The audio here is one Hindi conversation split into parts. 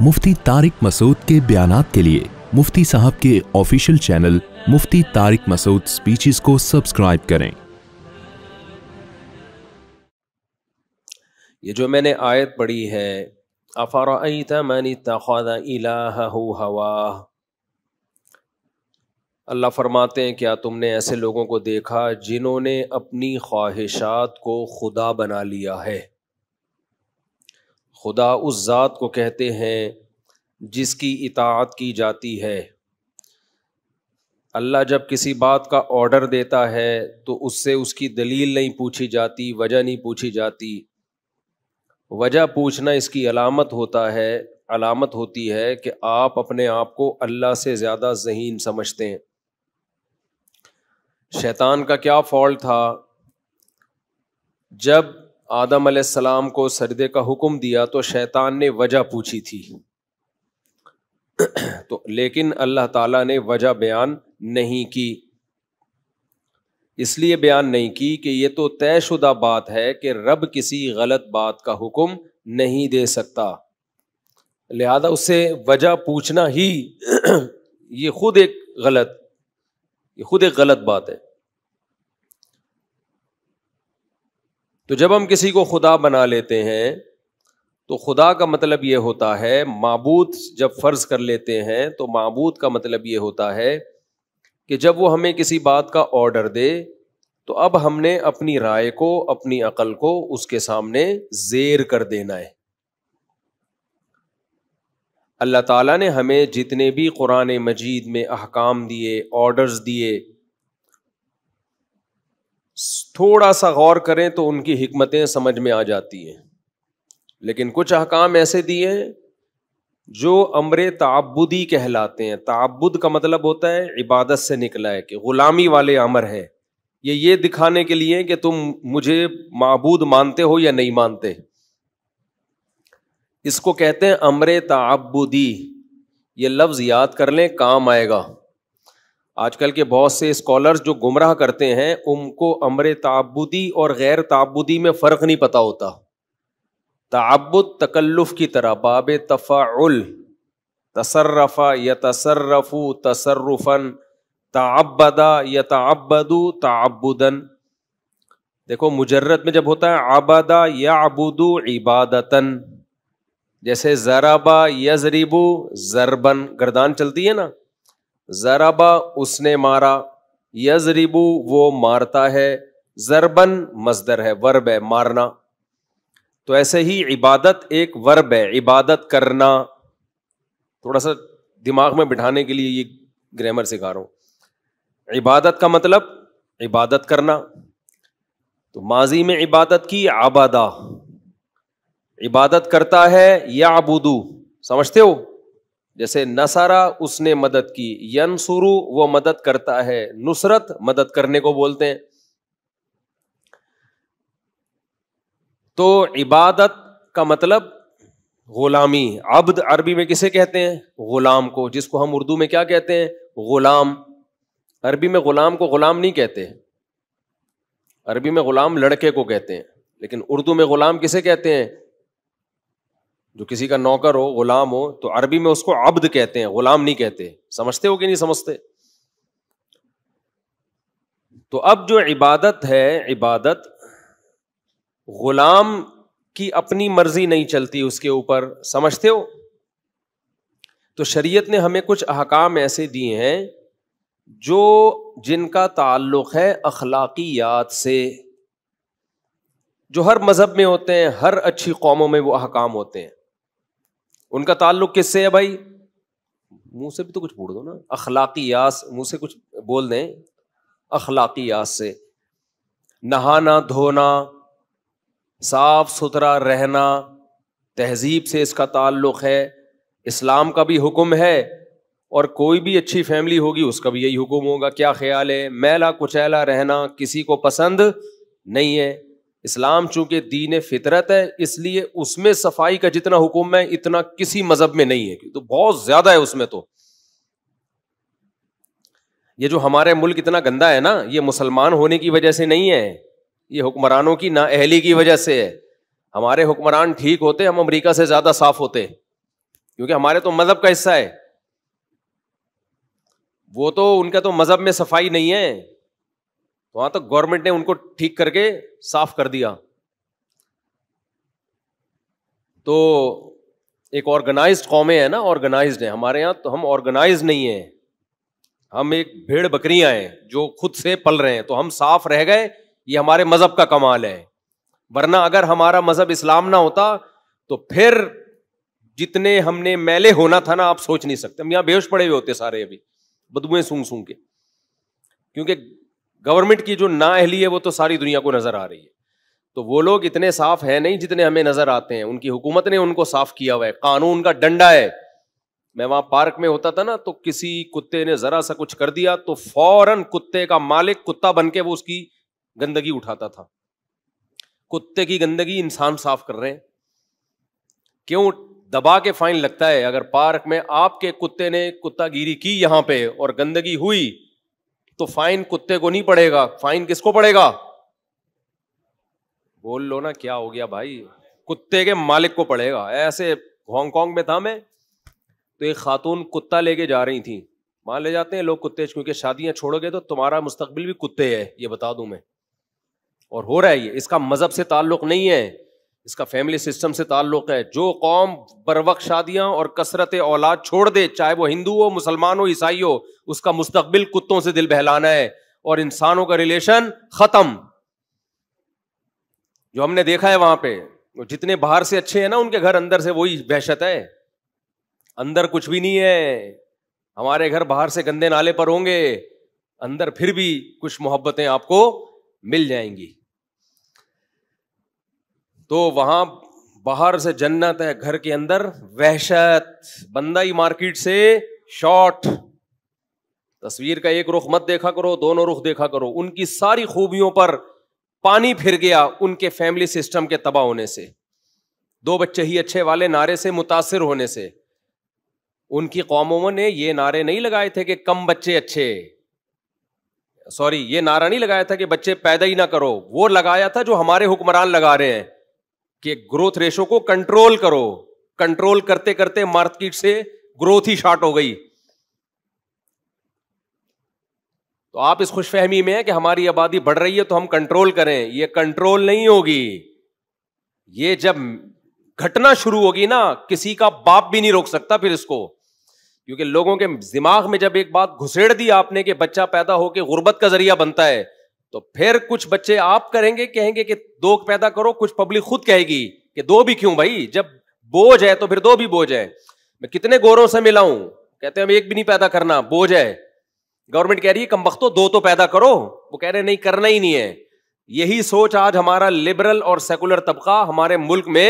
मुफ्ती तारिक मसूद के बयान के लिए मुफ्ती साहब के official channel Mufti Tariq Masood speeches को सब्सक्राइब करें ये जो मैंने आयत पढ़ी है अल्लाह फरमाते हैं क्या तुमने ऐसे लोगों को देखा जिन्होंने अपनी ख्वाहिशात को खुदा बना लिया है खुदा उस ज़ात को कहते हैं जिसकी इतात की जाती है अल्लाह जब किसी बात का ऑर्डर देता है तो उससे उसकी दलील नहीं पूछी जाती वजह नहीं पूछी जाती वजह पूछना इसकी अलामत होता है अलामत होती है कि आप अपने आप को अल्लाह से ज़्यादा जहीन समझते हैं शैतान का क्या फॉल्ट था जब आदम सलाम को सजदे का हुक्म दिया तो शैतान ने वजह पूछी थी तो लेकिन अल्लाह ताला ने वजह बयान नहीं की इसलिए बयान नहीं की कि यह तो तयशुदा बात है कि रब किसी गलत बात का हुक्म नहीं दे सकता लिहाजा उससे वजह पूछना ही ये खुद एक गलत ये खुद एक गलत बात है तो जब हम किसी को खुदा बना लेते हैं तो खुदा का मतलब ये होता है मबूद जब फ़र्ज़ कर लेते हैं तो मबूद का मतलब ये होता है कि जब वो हमें किसी बात का ऑर्डर दे तो अब हमने अपनी राय को अपनी अकल को उसके सामने जेर कर देना है अल्लाह ताला ने हमें जितने भी कुरान मजीद में अहकाम दिए ऑर्डर्स दिए थोड़ा सा गौर करें तो उनकी हमतें समझ में आ जाती हैं लेकिन कुछ अहकाम ऐसे दिए जो अमर ताबुदी कहलाते हैं ताबुद का मतलब होता है इबादत से निकला है कि ग़ुलामी वाले अमर हैं ये ये दिखाने के लिए कि तुम मुझे मबूद मानते हो या नहीं मानते इसको कहते हैं अमर ताबुदी ये लफ्ज़ याद कर लें काम आएगा आजकल के बहुत से स्कॉलर्स जो गुमराह करते हैं उनको अमर ताबुदी और गैर ताबुदी में फ़र्क नहीं पता होता ताबुद तकल्लुफ़ की तरह बाब तफ़ाउल तसरफ़ा या तसर्रफु तसरफ़न ताबदा या ताबदु ताबुदन देखो मुजर्रत में जब होता है आबादा या आबुदु इबादतन जैसे ज़राबा या यजरिबू ज़रबन गर्दान चलती है ना जराबा उसने मारा यजरिबू वो मारता है जरबन मजदर है वर्ब है मारना तो ऐसे ही इबादत एक वर्ब है इबादत करना थोड़ा सा दिमाग में बिठाने के लिए ये ग्रामर सिखा रहा हूं इबादत का मतलब इबादत करना तो माजी में इबादत की आबादा इबादत करता है या आबूदू समझते हो जैसे नसारा उसने मदद की यनसुरु वो मदद करता है नुसरत मदद करने को बोलते हैं तो इबादत का मतलब गुलामी अब्द अरबी में किसे कहते हैं गुलाम को जिसको हम उर्दू में क्या कहते हैं गुलाम अरबी में गुलाम को गुलाम नहीं कहते अरबी में गुलाम लड़के को कहते हैं लेकिन उर्दू में गुलाम किसे कहते हैं जो किसी का नौकर हो गुलाम हो तो अरबी में उसको अब्द कहते हैं गुलाम नहीं कहते समझते हो कि नहीं समझते तो अब जो इबादत है इबादत गुलाम की अपनी मर्जी नहीं चलती उसके ऊपर समझते हो तो शरीयत ने हमें कुछ अहकाम ऐसे दिए हैं जो जिनका ताल्लुक है अखलाकियात से जो हर मज़हब में होते हैं हर अच्छी कौमों में वो अहकाम होते हैं उनका ताल्लुक किससे है भाई मुंह से भी तो कुछ बोल दो ना अखलाकी यास मुंह से कुछ बोल दें अखलाकी यास से नहाना धोना साफ सुथरा रहना तहजीब से इसका ताल्लुक है इस्लाम का भी हुक्म है और कोई भी अच्छी फैमिली होगी उसका भी यही हुक्म होगा क्या ख्याल है मैला कुचैला रहना किसी को पसंद नहीं है इस्लाम चूंकि दीन फितरत है इसलिए उसमें सफाई का जितना हुक्म है इतना किसी मजहब में नहीं है तो बहुत ज्यादा है उसमें तो ये जो हमारे मुल्क इतना गंदा है ना ये मुसलमान होने की वजह से नहीं है ये हुक्मरानों की ना अहली की वजह से है हमारे हुक्मरान ठीक होते हम अमेरिका से ज्यादा साफ होते क्योंकि हमारे तो मजहब का हिस्सा है वो तो उनका तो मजहब में सफाई नहीं है तो वहां तो गवर्नमेंट ने उनको ठीक करके साफ कर दिया तो एक ऑर्गेनाइज कौमे है ना ऑर्गेनाइज है हमारे यहां तो हम ऑर्गेनाइज नहीं है हम एक भेड़ बकरियां हैं जो खुद से पल रहे हैं तो हम साफ रह गए ये हमारे मजहब का कमाल है वरना अगर हमारा मजहब इस्लाम ना होता तो फिर जितने हमने मेले होना था ना आप सोच नहीं सकते हम यहां बेहोश पड़े हुए होते सारे अभी बदबुएं सूंघ सूंघ के क्योंकि गवर्नमेंट की जो ना अहली है वो तो सारी दुनिया को नजर आ रही है तो वो लोग इतने साफ हैं नहीं जितने हमें नजर आते हैं उनकी हुकूमत ने उनको साफ किया हुआ है कानून का डंडा है मैं वहां पार्क में होता था ना तो किसी कुत्ते ने जरा सा कुछ कर दिया तो फौरन कुत्ते का मालिक कुत्ता बन के वो उसकी गंदगी उठाता था कुत्ते की गंदगी इंसान साफ कर रहे हैं क्यों दबा के फाइन लगता है अगर पार्क में आपके कुत्ते ने कुत्तागिरी की यहां पे और गंदगी हुई तो फाइन कुत्ते को नहीं पड़ेगा फाइन किसको पड़ेगा बोल लो ना क्या हो गया भाई कुत्ते के मालिक को पड़ेगा ऐसे हांगकांग में था मैं तो एक खातून कुत्ता लेके जा रही थी मान ले जाते हैं लोग कुत्ते क्योंकि शादियां छोड़ोगे तो तुम्हारा मुस्तबिल भी कुत्ते है ये बता दूं मैं और हो रहा है ये इसका मजहब से ताल्लुक नहीं है इसका फैमिली सिस्टम से ताल्लुक है जो कौम बर बरवक शादियां और कसरत औलाद छोड़ दे चाहे वो हिंदू हो मुसलमान हो ईसाई हो उसका मुस्तबिल कुत्तों से दिल बहलाना है और इंसानों का रिलेशन खत्म जो हमने देखा है वहां पे जितने बाहर से अच्छे हैं ना उनके घर अंदर से वही वहशत है अंदर कुछ भी नहीं है हमारे घर बाहर से गंदे नाले पर होंगे अंदर फिर भी कुछ मोहब्बतें आपको मिल जाएंगी तो वहां बाहर से जन्नत है घर के अंदर वहशत बंदा ही मार्केट से शॉर्ट तस्वीर का एक रुख मत देखा करो दोनों रुख देखा करो उनकी सारी खूबियों पर पानी फिर गया उनके फैमिली सिस्टम के तबाह होने से दो बच्चे ही अच्छे वाले नारे से मुतासर होने से उनकी कौमों ने ये नारे नहीं लगाए थे कि कम बच्चे अच्छे सॉरी ये नारा नहीं लगाया था कि बच्चे पैदा ही ना करो वो लगाया था जो हमारे हुक्मरान लगा रहे हैं कि ग्रोथ रेशो को कंट्रोल करो कंट्रोल करते करते मार्केट से ग्रोथ ही शार्ट हो गई तो आप इस खुशफहमी में है कि हमारी आबादी बढ़ रही है तो हम कंट्रोल करें यह कंट्रोल नहीं होगी ये जब घटना शुरू होगी ना किसी का बाप भी नहीं रोक सकता फिर इसको क्योंकि लोगों के दिमाग में जब एक बात घुसेड़ दी आपने कि बच्चा पैदा होकर गुर्बत का जरिया बनता है तो फिर कुछ बच्चे आप करेंगे कहेंगे कि दो पैदा करो कुछ पब्लिक खुद कहेगी कि दो भी क्यों भाई जब बोझ है तो फिर दो भी बोझ है मैं कितने गोरों से मिला हूं कहते हैं हम एक भी नहीं पैदा करना बोझ है गवर्नमेंट कह रही है कम वक्तो दो तो पैदा करो वो कह रहे नहीं करना ही नहीं है यही सोच आज हमारा लिबरल और सेकुलर तबका हमारे मुल्क में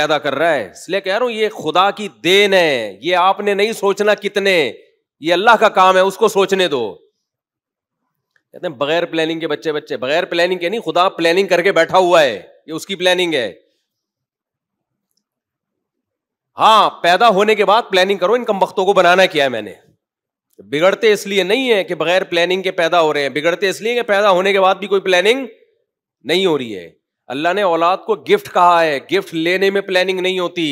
पैदा कर रहा है इसलिए कह रहा हूं ये खुदा की देन है ये आपने नहीं सोचना कितने ये अल्लाह का काम है उसको सोचने दो कहते हैं बगैर प्लानिंग के बच्चे बच्चे बगैर प्लानिंग के नहीं खुदा प्लानिंग करके बैठा हुआ है ये उसकी प्लानिंग है हाँ पैदा होने के बाद प्लानिंग करो इन कम वक्तों को बनाना किया है मैंने बिगड़ते इसलिए नहीं है कि बगैर प्लानिंग के पैदा हो रहे हैं बिगड़ते इसलिए कि पैदा होने के बाद भी कोई प्लानिंग नहीं हो रही है अल्लाह ने औलाद को गिफ्ट कहा है गिफ्ट लेने में प्लानिंग नहीं होती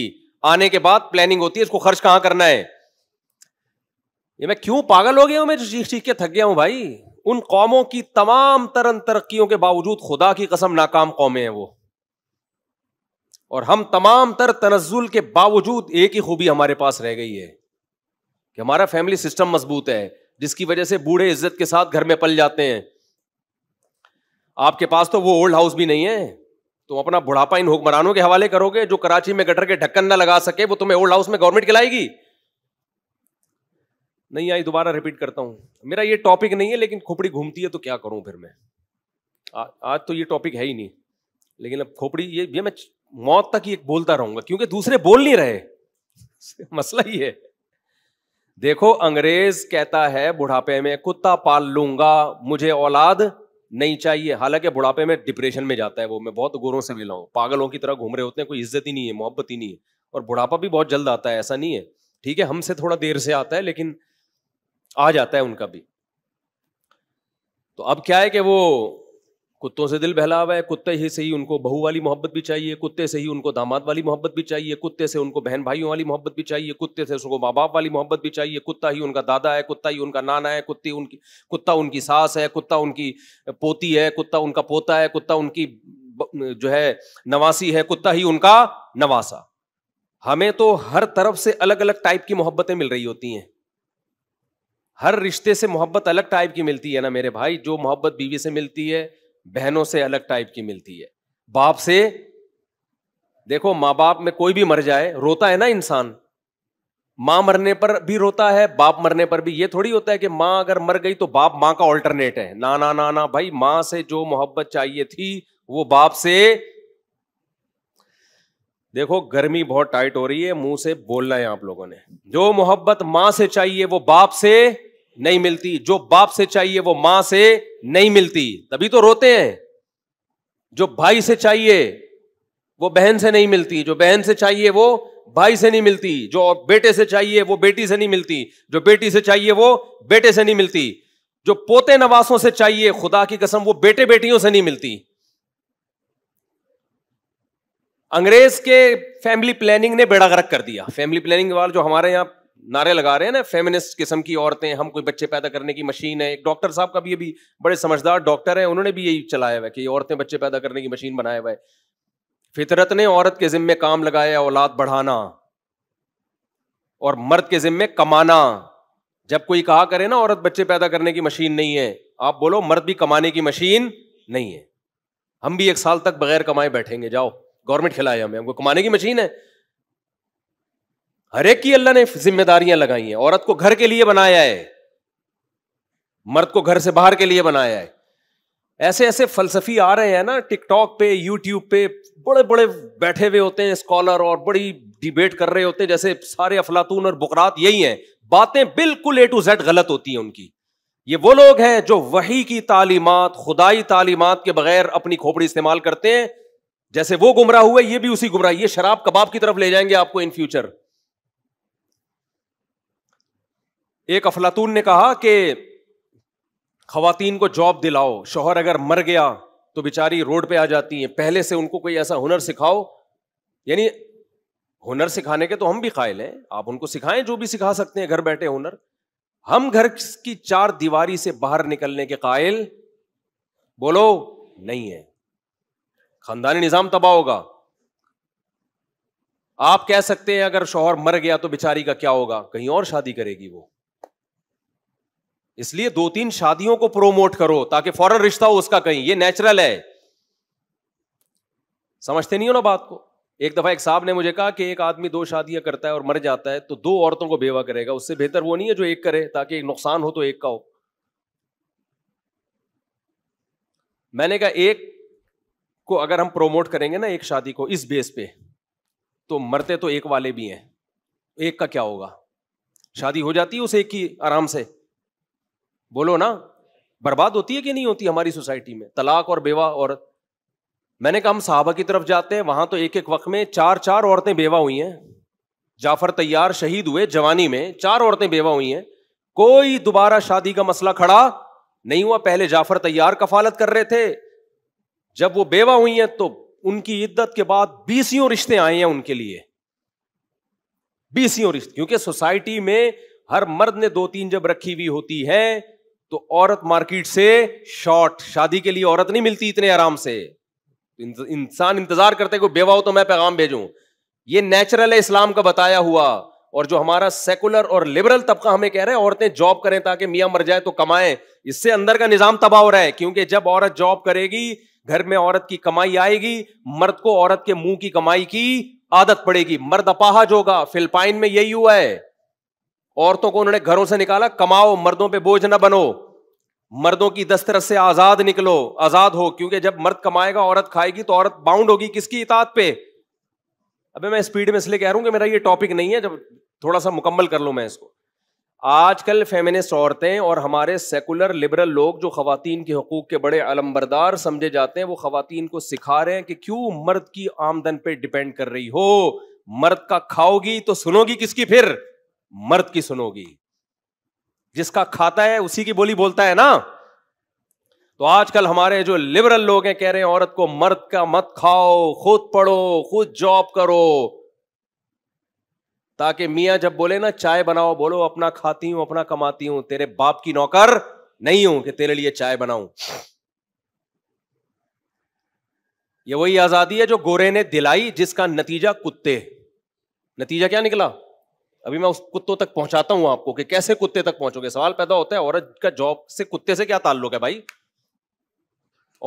आने के बाद प्लानिंग होती है इसको खर्च कहां करना है ये मैं क्यों पागल हो गया हूं मैं चीख चीख के थक गया हूं भाई उन कौमों की तमाम तरन तरक्कियों के बावजूद खुदा की कसम नाकाम कौमें हैं वो और हम तमाम तर तनजुल के बावजूद एक ही खूबी हमारे पास रह गई है कि हमारा फैमिली सिस्टम मजबूत है जिसकी वजह से बूढ़े इज्जत के साथ घर में पल जाते हैं आपके पास तो वो ओल्ड हाउस भी नहीं है तुम तो अपना बुढ़ापा इन हुक्मरानों के हवाले करोगे जो कराची में गटर के ढक्कन ना लगा सके वो तुम्हें ओल्ड हाउस में गवर्नमेंट खिलाएगी नहीं आई दोबारा रिपीट करता हूँ मेरा ये टॉपिक नहीं है लेकिन खोपड़ी घूमती है तो क्या करूं फिर मैं आ, आज तो ये टॉपिक है ही नहीं लेकिन अब खोपड़ी ये ये मैं मौत तक ही एक बोलता रहूंगा क्योंकि दूसरे बोल नहीं रहे मसला ही है देखो अंग्रेज कहता है बुढ़ापे में कुत्ता पाल लूंगा मुझे औलाद नहीं चाहिए हालांकि बुढ़ापे में डिप्रेशन में जाता है वो मैं बहुत गोरों से मिला हूँ पागलों की तरह घूम रहे होते हैं कोई इज्जत ही नहीं है मोहब्बत ही नहीं है और बुढ़ापा भी बहुत जल्द आता है ऐसा नहीं है ठीक है हमसे थोड़ा देर से आता है लेकिन आ जाता है उनका भी तो अब क्या है कि वो कुत्तों से दिल बहला हुआ है कुत्ते ही से ही उनको बहू वाली मोहब्बत भी चाहिए कुत्ते से ही उनको दामाद वाली मोहब्बत भी चाहिए कुत्ते से उनको बहन भाइयों वाली मोहब्बत भी चाहिए कुत्ते से उसको माँ बाप वाली मोहब्बत भी चाहिए कुत्ता ही उनका दादा है कुत्ता ही उनका नाना है कुत्ती उनकी कुत्ता उनकी सास है कुत्ता उनकी पोती है कुत्ता उनका पोता है कुत्ता उनकी जो है नवासी है कुत्ता ही उनका नवासा हमें तो हर तरफ से अलग अलग टाइप की मोहब्बतें मिल रही होती हैं हर रिश्ते से मोहब्बत अलग टाइप की मिलती है ना मेरे भाई जो मोहब्बत बीवी से मिलती है बहनों से अलग टाइप की मिलती है बाप से देखो माँ बाप में कोई भी मर जाए रोता है ना इंसान माँ मरने पर भी रोता है बाप मरने पर भी ये थोड़ी होता है कि माँ अगर मर गई तो बाप माँ का ऑल्टरनेट है ना ना ना ना भाई माँ से जो मोहब्बत चाहिए थी वो बाप से देखो गर्मी बहुत टाइट हो रही है मुंह से बोलना है आप लोगों ने जो मोहब्बत माँ से चाहिए वो बाप से नहीं मिलती जो बाप से चाहिए वो मां से नहीं मिलती तभी तो रोते हैं जो भाई से चाहिए वो बहन से नहीं मिलती जो बहन से चाहिए वो भाई से नहीं मिलती जो बेटे से चाहिए वो बेटी से नहीं मिलती जो बेटी से चाहिए वो बेटे से नहीं मिलती जो पोते नवासों से चाहिए खुदा की कसम वो बेटे बेटियों से नहीं मिलती अंग्रेज के फैमिली प्लानिंग ने बेड़ा गर्क कर दिया फैमिली प्लानिंग वाला जो हमारे यहां नारे लगा रहे हैं ना फेमिनिस्ट किस्म की औरतें हम कोई बच्चे पैदा करने की मशीन है एक डॉक्टर साहब का भी अभी बड़े समझदार डॉक्टर हैं उन्होंने भी यही चलाया हुआ कि औरतें बच्चे पैदा करने की मशीन बनाया हुआ है फितरत ने औरत के जिम्मे काम लगाया औलाद बढ़ाना और मर्द के जिम्मे कमाना जब कोई कहा करे ना औरत बच्चे पैदा करने की मशीन नहीं है आप बोलो मर्द भी कमाने की मशीन नहीं है हम भी एक साल तक बगैर कमाए बैठेंगे जाओ गवर्नमेंट खिलाए हमें हमको कमाने की मशीन है हर एक की अल्लाह ने जिम्मेदारियां लगाई हैं औरत को घर के लिए बनाया है मर्द को घर से बाहर के लिए बनाया है ऐसे ऐसे फलसफी आ रहे हैं ना टिकटॉक पे यूट्यूब पे बड़े बड़े बैठे हुए होते हैं स्कॉलर और बड़ी डिबेट कर रहे होते हैं जैसे सारे अफलातून और बुकरात यही हैं बातें बिल्कुल ए टू जेड गलत होती हैं उनकी ये वो लोग हैं जो वही की तालीमत खुदाई तालीमत के बगैर अपनी खोपड़ी इस्तेमाल करते हैं जैसे वो गुमराह हुए ये भी उसी गुमराह ये शराब कबाब की तरफ ले जाएंगे आपको इन फ्यूचर एक अफलातून ने कहा कि खातन को जॉब दिलाओ शोहर अगर मर गया तो बेचारी रोड पे आ जाती है पहले से उनको कोई ऐसा हुनर सिखाओ यानी हुनर सिखाने के तो हम भी कायल हैं आप उनको सिखाएं जो भी सिखा सकते हैं घर बैठे हुनर हम घर की चार दीवारी से बाहर निकलने के कायल बोलो नहीं है खानदानी निजाम तबाह होगा आप कह सकते हैं अगर शोहर मर गया तो बेचारी का क्या होगा कहीं और शादी करेगी वो इसलिए दो तीन शादियों को प्रोमोट करो ताकि फौरन रिश्ता हो उसका कहीं ये नेचुरल है समझते नहीं हो ना बात को एक दफा एक साहब ने मुझे कहा कि एक आदमी दो शादियां करता है और मर जाता है तो दो औरतों को बेवा करेगा उससे बेहतर वो नहीं है जो एक करे ताकि नुकसान हो तो एक का हो मैंने कहा एक को अगर हम प्रोमोट करेंगे ना एक शादी को इस बेस पे तो मरते तो एक वाले भी हैं एक का क्या होगा शादी हो जाती है उस एक की आराम से बोलो ना बर्बाद होती है कि नहीं होती हमारी सोसाइटी में तलाक और बेवा औरत मैंने कहा हम साहबा की तरफ जाते हैं वहां तो एक एक वक्त में चार चार औरतें बेवा हुई हैं जाफर तैयार शहीद हुए जवानी में चार औरतें बेवा हुई हैं कोई दोबारा शादी का मसला खड़ा नहीं हुआ पहले जाफर तैयार कफालत कर रहे थे जब वो बेवा हुई हैं तो उनकी इद्दत के बाद बीसियों रिश्ते आए हैं उनके लिए बीसियों रिश्ते क्योंकि सोसाइटी में हर मर्द ने दो तीन जब रखी हुई होती है तो औरत मार्केट से शॉर्ट शादी के लिए औरत नहीं मिलती इतने आराम से इंसान इंतजार करते है कोई बेवा हो तो मैं पैगाम भेजूं ये नेचुरल है इस्लाम का बताया हुआ और जो हमारा सेकुलर और लिबरल तबका हमें कह रहे हैं औरतें जॉब करें ताकि मियाँ मर जाए तो कमाएं इससे अंदर का निजाम तबाह हो रहा है क्योंकि जब औरत जॉब करेगी घर में औरत की कमाई आएगी मर्द को औरत के मुंह की कमाई की आदत पड़ेगी मर्द अपाहज होगा फिलिपाइन में यही हुआ है औरतों को उन्होंने घरों से निकाला कमाओ मर्दों पे बोझ ना बनो मर्दों की दस्तरस से आजाद निकलो आजाद हो क्योंकि जब मर्द कमाएगा औरत खाएगी तो औरत बाउंड होगी किसकी इतात पे अबे मैं स्पीड में इसलिए कह रहा हूं कि मेरा ये टॉपिक नहीं है जब थोड़ा सा मुकम्मल कर लूं मैं इसको आजकल फेमिनिस्ट औरतें और हमारे सेकुलर लिबरल लोग जो खातन के हकूक के बड़े अलम्बरदार समझे जाते हैं वो खातन को सिखा रहे हैं कि क्यों मर्द की आमदन पे डिपेंड कर रही हो मर्द का खाओगी तो सुनोगी किसकी फिर मर्द की सुनोगी जिसका खाता है उसी की बोली बोलता है ना तो आजकल हमारे जो लिबरल लोग हैं कह रहे हैं औरत को मर्द का मत खाओ खुद पढ़ो खुद जॉब करो ताकि मियाँ जब बोले ना चाय बनाओ बोलो अपना खाती हूं अपना कमाती हूं तेरे बाप की नौकर नहीं हूं कि तेरे लिए चाय बनाऊं ये वही आजादी है जो गोरे ने दिलाई जिसका नतीजा कुत्ते नतीजा क्या निकला अभी मैं उस कुत्तों तक पहुंचाता हूं आपको कि कैसे कुत्ते तक पहुंचोगे सवाल पैदा होता है औरत का जॉब से कुत्ते से क्या ताल्लुक है भाई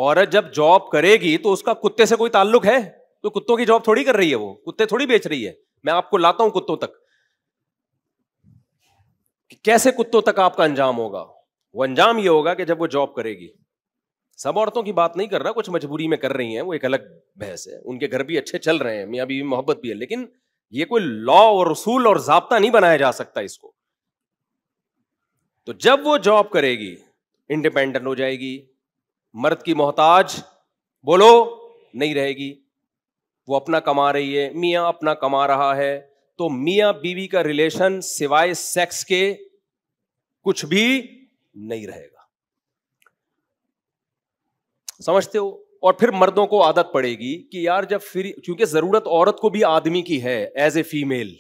औरत जब जॉब करेगी तो उसका कुत्ते से कोई ताल्लुक है तो कुत्तों की जॉब थोड़ी कर रही है वो कुत्ते थोड़ी बेच रही है मैं आपको लाता हूं कुत्तों तक कि कैसे कुत्तों तक आपका अंजाम होगा वो अंजाम ये होगा कि जब वो जॉब करेगी सब औरतों की बात नहीं कर रहा कुछ मजबूरी में कर रही हैं वो एक अलग बहस है उनके घर भी अच्छे चल रहे हैं मियाँ बीवी मोहब्बत भी है लेकिन ये कोई लॉ और उसूल और जाब्ता नहीं बनाया जा सकता इसको तो जब वो जॉब करेगी इंडिपेंडेंट हो जाएगी मर्द की मोहताज बोलो नहीं रहेगी वो अपना कमा रही है मियाँ अपना कमा रहा है तो मियाँ बीवी का रिलेशन सिवाय सेक्स के कुछ भी नहीं रहेगा समझते हो और फिर मर्दों को आदत पड़ेगी कि यार जब फिर क्योंकि जरूरत औरत को भी आदमी की है एज ए फीमेल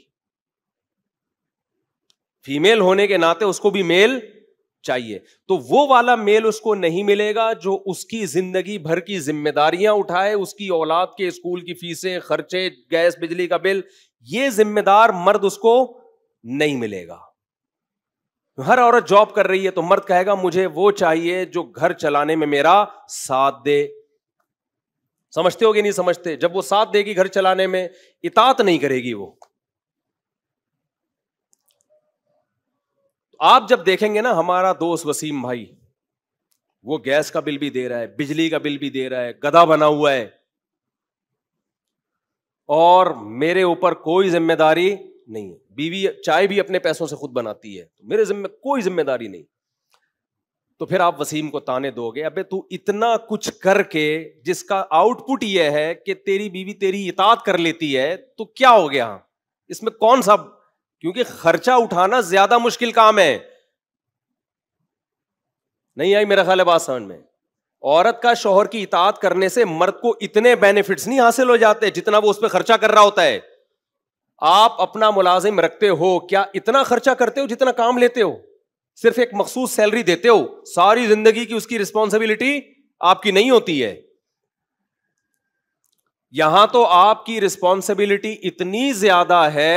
फीमेल होने के नाते उसको भी मेल चाहिए तो वो वाला मेल उसको नहीं मिलेगा जो उसकी जिंदगी भर की जिम्मेदारियां उठाए उसकी औलाद के स्कूल की फीसें खर्चे गैस बिजली का बिल ये जिम्मेदार मर्द उसको नहीं मिलेगा हर औरत जॉब कर रही है तो मर्द कहेगा मुझे वो चाहिए जो घर चलाने में मेरा साथ दे समझते हो नहीं समझते जब वो साथ देगी घर चलाने में इतात नहीं करेगी वो आप जब देखेंगे ना हमारा दोस्त वसीम भाई वो गैस का बिल भी दे रहा है बिजली का बिल भी दे रहा है गधा बना हुआ है और मेरे ऊपर कोई जिम्मेदारी नहीं है बीवी चाय भी अपने पैसों से खुद बनाती है तो मेरे जिम्मे कोई जिम्मेदारी नहीं तो फिर आप वसीम को ताने दोगे अबे तू इतना कुछ करके जिसका आउटपुट यह है कि तेरी बीवी तेरी इतात कर लेती है तो क्या हो गया इसमें कौन सा क्योंकि खर्चा उठाना ज्यादा मुश्किल काम है नहीं आई मेरा ख्याल है बात समझ में औरत का शोहर की इतात करने से मर्द को इतने बेनिफिट नहीं हासिल हो जाते जितना वो उस पर खर्चा कर रहा होता है आप अपना मुलाजिम रखते हो क्या इतना खर्चा करते हो जितना काम लेते हो सिर्फ एक मखसूस सैलरी देते हो सारी जिंदगी की उसकी रिस्पॉन्सिबिलिटी आपकी नहीं होती है यहां तो आपकी रिस्पॉन्सिबिलिटी इतनी ज्यादा है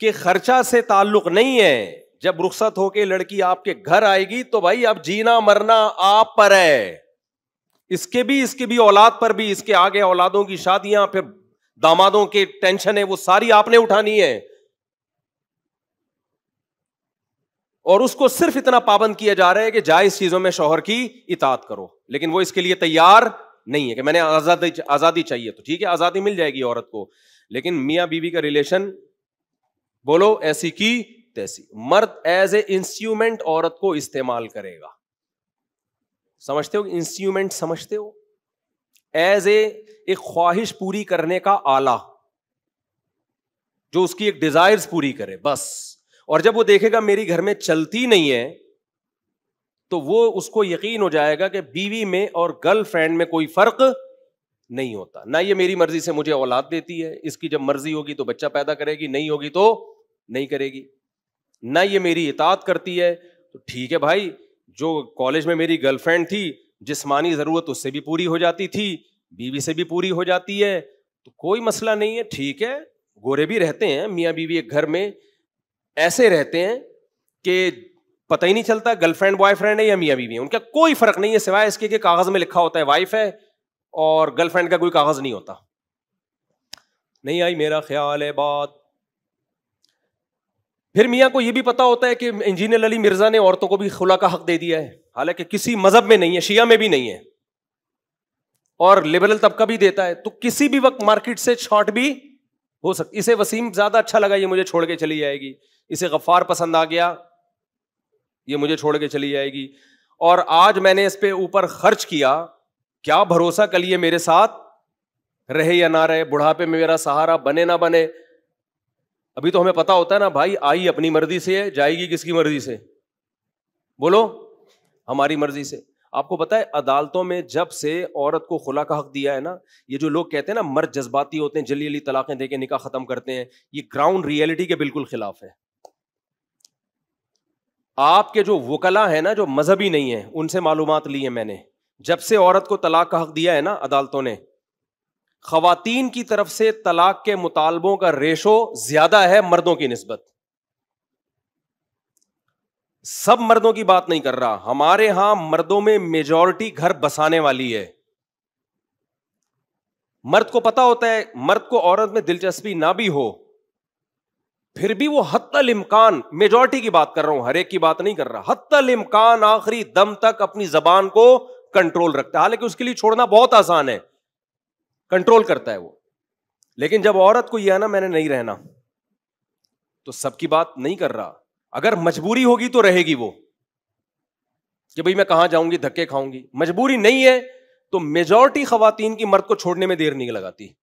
कि खर्चा से ताल्लुक नहीं है जब रुखसत होके लड़की आपके घर आएगी तो भाई अब जीना मरना आप पर है इसके भी इसके भी औलाद पर भी इसके आगे औलादों की शादियां फिर दामादों के टेंशन है वो सारी आपने उठानी है और उसको सिर्फ इतना पाबंद किया जा रहा है कि जायज चीजों में शोहर की इतात करो लेकिन वो इसके लिए तैयार नहीं है कि मैंने आजादी आजादी चाहिए तो ठीक है आजादी मिल जाएगी औरत को लेकिन मियाँ बीवी का रिलेशन बोलो ऐसी की तैसी मर्द एज ए इंस्ट्रूमेंट औरत को इस्तेमाल करेगा समझते हो इंस्ट्रूमेंट समझते हो एज ए एक ख्वाहिश पूरी करने का आला जो उसकी एक डिजायर्स पूरी करे बस और जब वो देखेगा मेरी घर में चलती नहीं है तो वो उसको यकीन हो जाएगा कि बीवी में और गर्लफ्रेंड में कोई फर्क नहीं होता ना ये मेरी मर्जी से मुझे औलाद देती है इसकी जब मर्जी होगी तो बच्चा पैदा करेगी नहीं होगी तो नहीं करेगी ना ये मेरी इतात करती है तो ठीक है भाई जो कॉलेज में मेरी गर्लफ्रेंड थी जिसमानी ज़रूरत उससे भी पूरी हो जाती थी बीवी से भी पूरी हो जाती है तो कोई मसला नहीं है ठीक है गोरे भी रहते हैं मियाँ बीवी एक घर में ऐसे रहते हैं कि पता ही नहीं चलता गर्लफ्रेंड बॉयफ्रेंड है या मियाँ बीवी है उनका कोई फर्क नहीं है सिवाय इसके कि कागज में लिखा होता है वाइफ है और गर्लफ्रेंड का कोई कागज नहीं होता नहीं आई मेरा ख्याल है बात फिर मियाँ को यह भी पता होता है कि इंजीनियर अली मिर्जा ने औरतों को भी खुला का हक दे दिया है हालांकि किसी मजहब में नहीं है शिया में भी नहीं है और लिबरल तबका भी देता है तो किसी भी वक्त मार्केट से शॉर्ट भी हो सकती इसे वसीम ज्यादा अच्छा लगा ये मुझे छोड़ के चली जाएगी इसे गफ्फार पसंद आ गया ये मुझे छोड़ के चली जाएगी और आज मैंने इस पर ऊपर खर्च किया क्या भरोसा कर लिए मेरे साथ रहे या ना रहे बुढ़ापे में मेरा सहारा बने ना बने अभी तो हमें पता होता है ना भाई आई अपनी मर्जी से है जाएगी किसकी मर्जी से बोलो हमारी मर्जी से आपको पता है अदालतों में जब से औरत को खुला का हक दिया है ना ये जो लोग कहते हैं ना मर्द जज्बाती होते हैं जली जली तलाकें दे के निका ख़त्म करते हैं ये ग्राउंड रियलिटी के बिल्कुल खिलाफ है आपके जो वकला है ना जो मजहबी नहीं है उनसे मालूम ली है मैंने जब से औरत को तलाक का हक दिया है ना अदालतों ने खातन की तरफ से तलाक के मुतालबों का रेशो ज्यादा है मर्दों की नस्बत सब मर्दों की बात नहीं कर रहा हमारे यहां मर्दों में मेजॉरिटी घर बसाने वाली है मर्द को पता होता है मर्द को औरत में दिलचस्पी ना भी हो फिर भी वो हत्तल इमकान मेजोरिटी की बात कर रहा हूं हर एक की बात नहीं कर रहा हत्तल इमकान आखिरी दम तक अपनी जबान को कंट्रोल रखता है हालांकि उसके लिए छोड़ना बहुत आसान है कंट्रोल करता है वो लेकिन जब औरत को यह आना मैंने नहीं रहना तो सबकी बात नहीं कर रहा अगर मजबूरी होगी तो रहेगी वो कि भाई मैं कहां जाऊंगी धक्के खाऊंगी मजबूरी नहीं है तो मेजोरिटी खातन की मर्द को छोड़ने में देर नहीं लगाती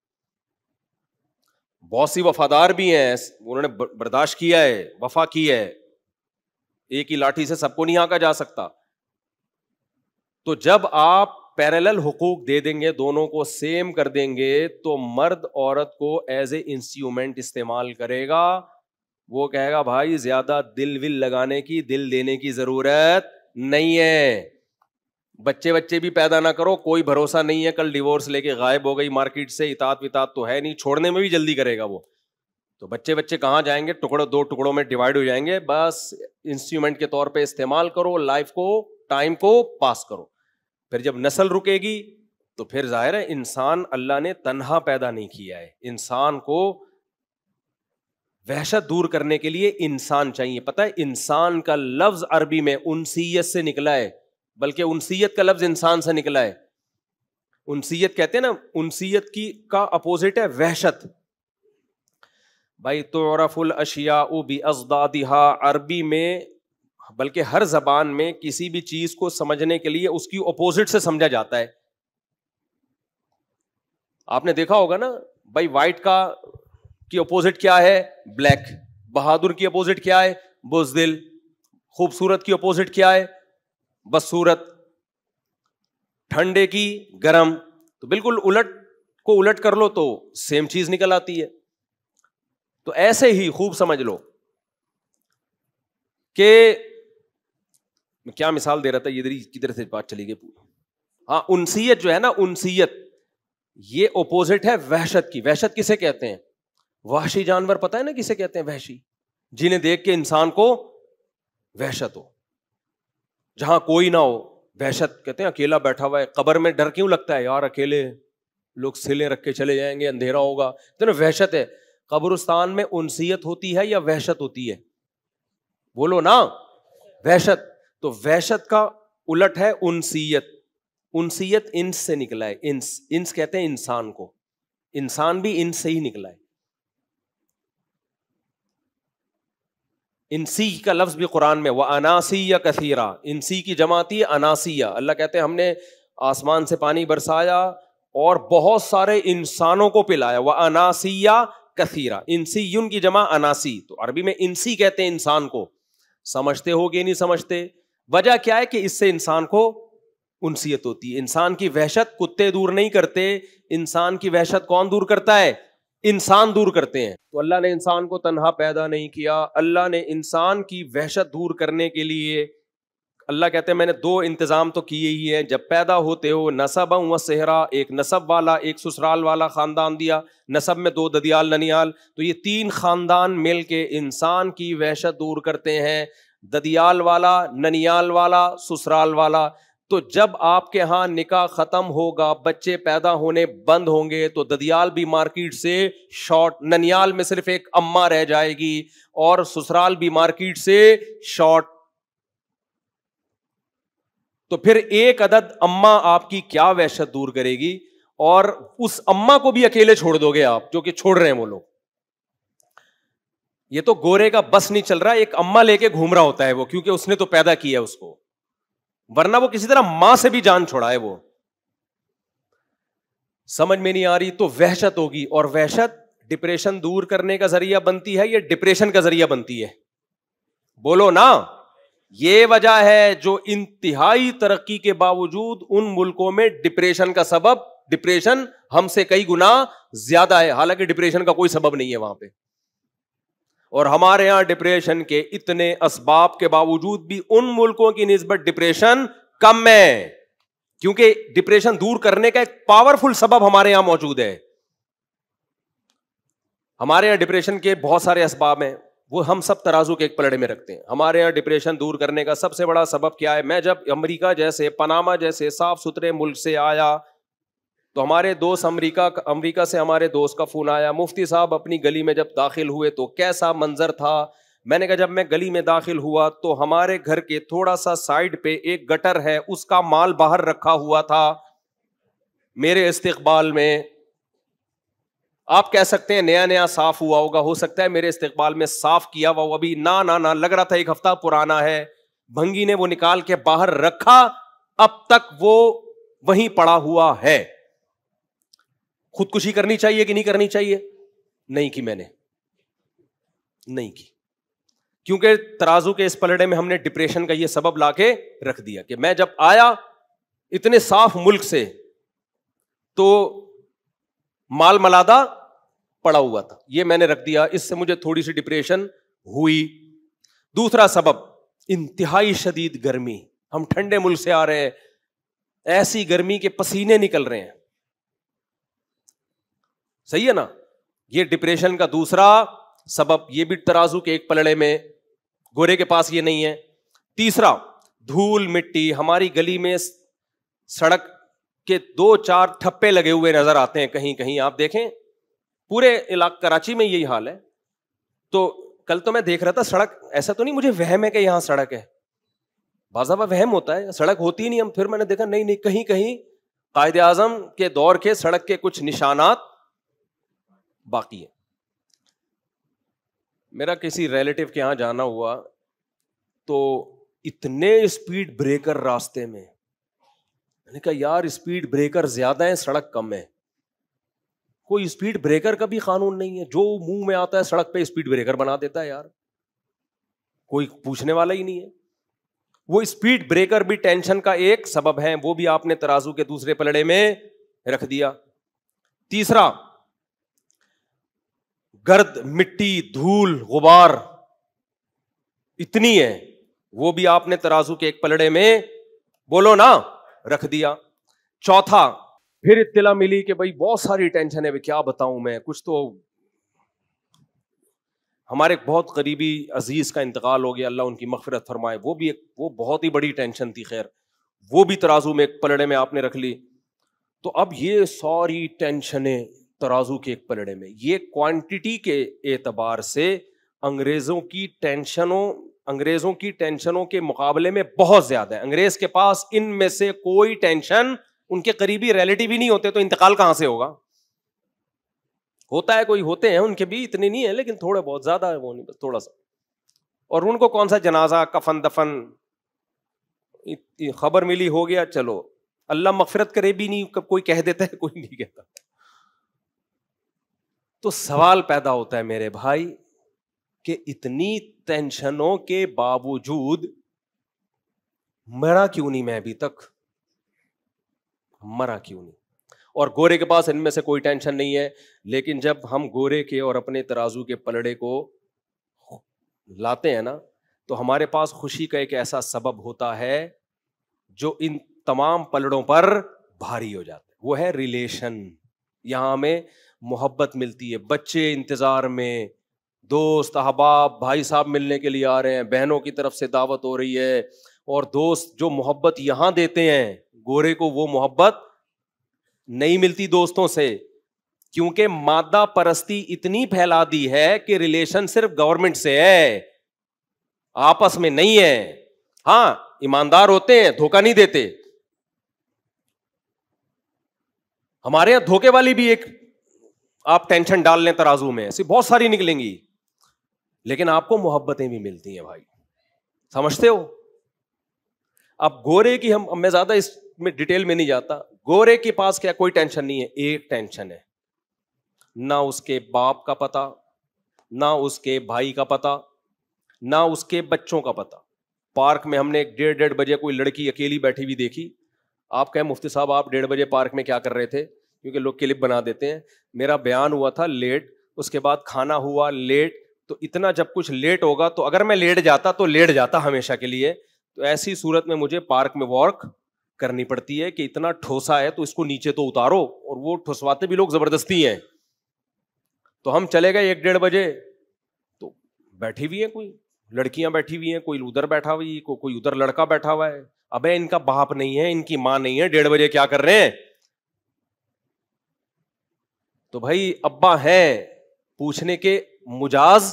बहुत सी वफादार भी हैं उन्होंने बर्दाश्त किया है वफा की है एक ही लाठी से सबको नहीं आका जा सकता तो जब आप पैरल हकूक दे देंगे दोनों को सेम कर देंगे तो मर्द औरत को एज ए इंस्ट्रूमेंट इस्तेमाल करेगा वो कहेगा भाई ज्यादा दिल विल लगाने की दिल देने की जरूरत नहीं है बच्चे बच्चे भी पैदा ना करो कोई भरोसा नहीं है कल डिवोर्स लेके गायब हो गई मार्केट से इतात वितात तो है नहीं छोड़ने में भी जल्दी करेगा वो तो बच्चे बच्चे कहाँ जाएंगे टुकड़ों दो टुकड़ों में डिवाइड हो जाएंगे बस इंस्ट्रूमेंट के तौर पे इस्तेमाल करो लाइफ को टाइम को पास करो फिर जब नस्ल रुकेगी तो फिर जाहिर है इंसान अल्लाह ने तनहा पैदा नहीं किया है इंसान को वहशत दूर करने के लिए इंसान चाहिए पता है इंसान का लफ्ज अरबी में उनसीयत से निकला है बल्कि उनसीयत का लफ्ज इंसान से निकला है उनसीयत कहते हैं ना उनसीयत की का अपोजिट है वहशत भाई तोरफुल अशिया बी अजदादिहा अरबी में बल्कि हर जबान में किसी भी चीज को समझने के लिए उसकी अपोजिट से समझा जाता है आपने देखा होगा ना भाई वाइट का की अपोजिट क्या है ब्लैक बहादुर की अपोजिट क्या है बुजदिल खूबसूरत की अपोजिट क्या है बसूरत ठंडे की गरम तो बिल्कुल उलट को उलट कर लो तो सेम चीज निकल आती है तो ऐसे ही खूब समझ लो कि मैं क्या मिसाल दे रहा था इधर ही किधर से बात चली गई पूरी हाँ उनसीयत जो है ना उनसीयत ये ओपोजिट है वहशत की वहशत किसे कहते हैं वहशी जानवर पता है ना किसे कहते हैं वहशी जिन्हें देख के इंसान को वहशत हो जहां कोई ना हो दहशत कहते हैं अकेला बैठा हुआ है कबर में डर क्यों लगता है यार अकेले लोग सिले रख के चले जाएंगे अंधेरा होगा तो ना वहशत है कब्रस्तान में उनसीयत होती है या वहशत होती है बोलो ना वहशत तो वहशत का उलट है उनसीयत उनसीयत इंस से निकला है इंस इंस कहते हैं इंसान को इंसान भी इंस से ही निकला है इंसी का लफ्ज़ भी कुरान में वह अनासिया कसीरा इंसी की जमाती है अनासिया अल्लाह कहते हैं हमने आसमान से पानी बरसाया और बहुत सारे इंसानों को पिलाया वह अनासिया कसीरा इंसी युन की जमा अनासी तो अरबी में इंसी कहते हैं इंसान को समझते हो गए नहीं समझते वजह क्या है कि इससे इंसान को उनसीयत होती है इंसान की वहशत कुत्ते दूर नहीं करते इंसान की वहशत कौन दूर करता है इंसान दूर करते हैं तो अल्लाह ने इंसान को तनहा पैदा नहीं किया अल्लाह ने इंसान की वहशत दूर करने के लिए अल्लाह कहते हैं मैंने दो इंतज़ाम तो किए ही हैं जब पैदा होते हो नसब व सेहरा एक नसब वाला एक ससुराल वाला ख़ानदान दिया नसब में दो ददियाल ननियाल तो ये तीन ख़ानदान मिल के इंसान की वहशत दूर करते हैं ददियाल वाला ननियाल वाला ससुराल वाला तो जब आपके यहां निकाह खत्म होगा बच्चे पैदा होने बंद होंगे तो ददियाल भी मार्केट से शॉर्ट ननियाल में सिर्फ एक अम्मा रह जाएगी और ससुराल भी मार्केट से शॉर्ट तो फिर एक अदद अम्मा आपकी क्या वहशत दूर करेगी और उस अम्मा को भी अकेले छोड़ दोगे आप जो कि छोड़ रहे हैं वो लोग ये तो गोरे का बस नहीं चल रहा एक अम्मा लेके घूम रहा होता है वो क्योंकि उसने तो पैदा किया है उसको वरना वो किसी तरह मां से भी जान छोड़ाए वो समझ में नहीं आ रही तो वहशत होगी और वहशत डिप्रेशन दूर करने का जरिया बनती है या डिप्रेशन का जरिया बनती है बोलो ना ये वजह है जो इंतहाई तरक्की के बावजूद उन मुल्कों में डिप्रेशन का सबब डिप्रेशन हमसे कई गुना ज्यादा है हालांकि डिप्रेशन का कोई सबब नहीं है वहां पर और हमारे यहां डिप्रेशन के इतने इसबाब के बावजूद भी उन मुल्कों की नस्बत डिप्रेशन कम है क्योंकि डिप्रेशन दूर करने का एक पावरफुल सबब हमारे यहां मौजूद है हमारे यहां डिप्रेशन के बहुत सारे इसबाब हैं वो हम सब तराजू के एक पलड़े में रखते हैं हमारे यहां डिप्रेशन दूर करने का सबसे बड़ा सबब क्या है मैं जब अमेरिका जैसे पनामा जैसे साफ सुथरे मुल्क से आया तो हमारे दोस्त अमरीका अमरीका से हमारे दोस्त का फ़ोन आया मुफ्ती साहब अपनी गली में जब दाखिल हुए तो कैसा मंज़र था मैंने कहा जब मैं गली में दाखिल हुआ तो हमारे घर के थोड़ा सा साइड पे एक गटर है उसका माल बाहर रखा हुआ था मेरे इस्तकबाल में आप कह सकते हैं नया नया साफ हुआ होगा हो सकता है मेरे इस्तकबाल में साफ किया हुआ अभी ना ना ना लग रहा था एक हफ्ता पुराना है भंगी ने वो निकाल के बाहर रखा अब तक वो वहीं पड़ा हुआ है खुदकुशी करनी चाहिए कि नहीं करनी चाहिए नहीं की मैंने नहीं की क्योंकि तराजू के इस पलड़े में हमने डिप्रेशन का यह सबब ला के रख दिया कि मैं जब आया इतने साफ मुल्क से तो माल मलादा पड़ा हुआ था यह मैंने रख दिया इससे मुझे थोड़ी सी डिप्रेशन हुई दूसरा सबब इंतहाई शदीद गर्मी हम ठंडे मुल्क से आ रहे हैं ऐसी गर्मी के पसीने निकल रहे हैं सही है ना ये डिप्रेशन का दूसरा सबब ये भी तराजू के एक पलड़े में गोरे के पास ये नहीं है तीसरा धूल मिट्टी हमारी गली में सड़क के दो चार ठप्पे लगे हुए नजर आते हैं कहीं कहीं आप देखें पूरे इलाक कराची में यही हाल है तो कल तो मैं देख रहा था सड़क ऐसा तो नहीं मुझे वहम है कि यहाँ सड़क है बाजाबा वहम होता है सड़क होती ही नहीं हम फिर मैंने देखा नहीं नहीं कहीं कहीं कायद अजम के दौर के सड़क के कुछ निशानात बाकी है मेरा किसी रिलेटिव के यहां जाना हुआ तो इतने स्पीड ब्रेकर रास्ते में मैंने कहा यार स्पीड ब्रेकर ज़्यादा है सड़क कम है कोई स्पीड ब्रेकर का भी कानून नहीं है जो मुंह में आता है सड़क पे स्पीड ब्रेकर बना देता है यार कोई पूछने वाला ही नहीं है वो स्पीड ब्रेकर भी टेंशन का एक सबब है वो भी आपने तराजू के दूसरे पलड़े में रख दिया तीसरा गर्द मिट्टी धूल गुबार इतनी है वो भी आपने तराजू के एक पलड़े में बोलो ना रख दिया चौथा फिर इत्तला मिली कि भाई बहुत सारी टेंशन है भी क्या बताऊं मैं कुछ तो हमारे एक बहुत करीबी अजीज का इंतकाल हो गया अल्लाह उनकी मगफरत फरमाए वो भी एक वो बहुत ही बड़ी टेंशन थी खैर वो भी तराजू में एक पलड़े में आपने रख ली तो अब ये सारी टेंशनें तराजू के एक पलड़े में ये क्वांटिटी के एतबार से अंग्रेज़ों की टेंशनों अंग्रेज़ों की टेंशनों के मुकाबले में बहुत ज़्यादा है अंग्रेज़ के पास इनमें से कोई टेंशन उनके करीबी रिलेटिव ही नहीं होते तो इंतकाल कहाँ से होगा होता है कोई होते हैं उनके भी इतने नहीं है लेकिन थोड़े बहुत ज़्यादा है वो नहीं बस थोड़ा सा और उनको कौन सा जनाजा कफन दफन खबर मिली हो गया चलो अल्लाह मफरत करे भी नहीं कोई कह देता है कोई नहीं कहता तो सवाल पैदा होता है मेरे भाई कि इतनी टेंशनों के बावजूद मरा क्यों नहीं मैं अभी तक मरा क्यों नहीं और गोरे के पास इनमें से कोई टेंशन नहीं है लेकिन जब हम गोरे के और अपने तराजू के पलड़े को लाते हैं ना तो हमारे पास खुशी का एक ऐसा सबब होता है जो इन तमाम पलड़ों पर भारी हो जाता है वो है रिलेशन यहां में मोहब्बत मिलती है बच्चे इंतज़ार में दोस्त अहबाब भाई साहब मिलने के लिए आ रहे हैं बहनों की तरफ से दावत हो रही है और दोस्त जो मोहब्बत यहाँ देते हैं गोरे को वो मोहब्बत नहीं मिलती दोस्तों से क्योंकि मादा परस्ती इतनी फैला दी है कि रिलेशन सिर्फ गवर्नमेंट से है आपस में नहीं है हाँ ईमानदार होते हैं धोखा नहीं देते हमारे यहां धोखे वाली भी एक आप टेंशन डाल लें तराजू में ऐसी बहुत सारी निकलेंगी लेकिन आपको मोहब्बतें भी मिलती हैं भाई समझते हो अब गोरे की हम मैं ज्यादा इसमें डिटेल में नहीं जाता गोरे के पास क्या कोई टेंशन नहीं है एक टेंशन है ना उसके बाप का पता ना उसके भाई का पता ना उसके बच्चों का पता पार्क में हमने डेढ़ डेढ़ बजे कोई लड़की अकेली बैठी हुई देखी आप कहें मुफ्ती साहब आप डेढ़ बजे पार्क में क्या कर रहे थे क्योंकि लोग क्लिप बना देते हैं मेरा बयान हुआ था लेट उसके बाद खाना हुआ लेट तो इतना जब कुछ लेट होगा तो अगर मैं लेट जाता तो लेट जाता हमेशा के लिए तो ऐसी सूरत में मुझे पार्क में वॉक करनी पड़ती है कि इतना ठोसा है तो इसको नीचे तो उतारो और वो ठोसवाते भी लोग ज़बरदस्ती हैं तो हम चले गए एक डेढ़ बजे तो बैठी हुई है कोई लड़कियां बैठी हुई हैं कोई उधर बैठा हुई है कोई उधर लड़का बैठा हुआ है अबे इनका बाप नहीं है इनकी माँ नहीं है डेढ़ बजे क्या कर रहे हैं तो भाई अब्बा है पूछने के मुजाज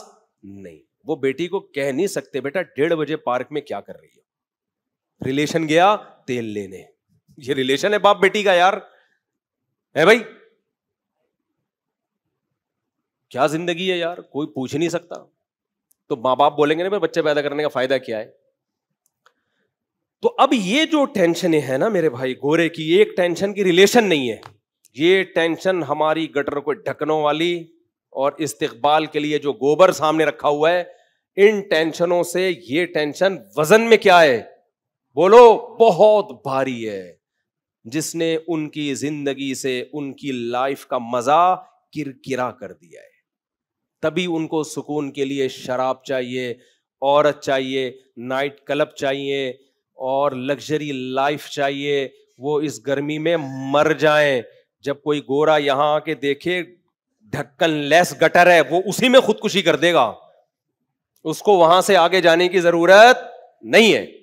नहीं वो बेटी को कह नहीं सकते बेटा डेढ़ बजे पार्क में क्या कर रही है रिलेशन गया तेल लेने ये रिलेशन है बाप बेटी का यार है भाई क्या जिंदगी है यार कोई पूछ नहीं सकता तो माँ बाप बोलेंगे ना भाई बच्चे पैदा करने का फायदा क्या है तो अब ये जो टेंशन है ना मेरे भाई गोरे की एक टेंशन की रिलेशन नहीं है ये टेंशन हमारी गटर को ढकनों वाली और इस्तकबाल के लिए जो गोबर सामने रखा हुआ है इन टेंशनों से ये टेंशन वजन में क्या है बोलो बहुत भारी है जिसने उनकी जिंदगी से उनकी लाइफ का मजा किरकिरा कर दिया है तभी उनको सुकून के लिए शराब चाहिए औरत चाहिए नाइट क्लब चाहिए और लग्जरी लाइफ चाहिए वो इस गर्मी में मर जाएं जब कोई गोरा यहां आके देखे ढक्कन लेस गटर है वो उसी में खुदकुशी कर देगा उसको वहां से आगे जाने की जरूरत नहीं है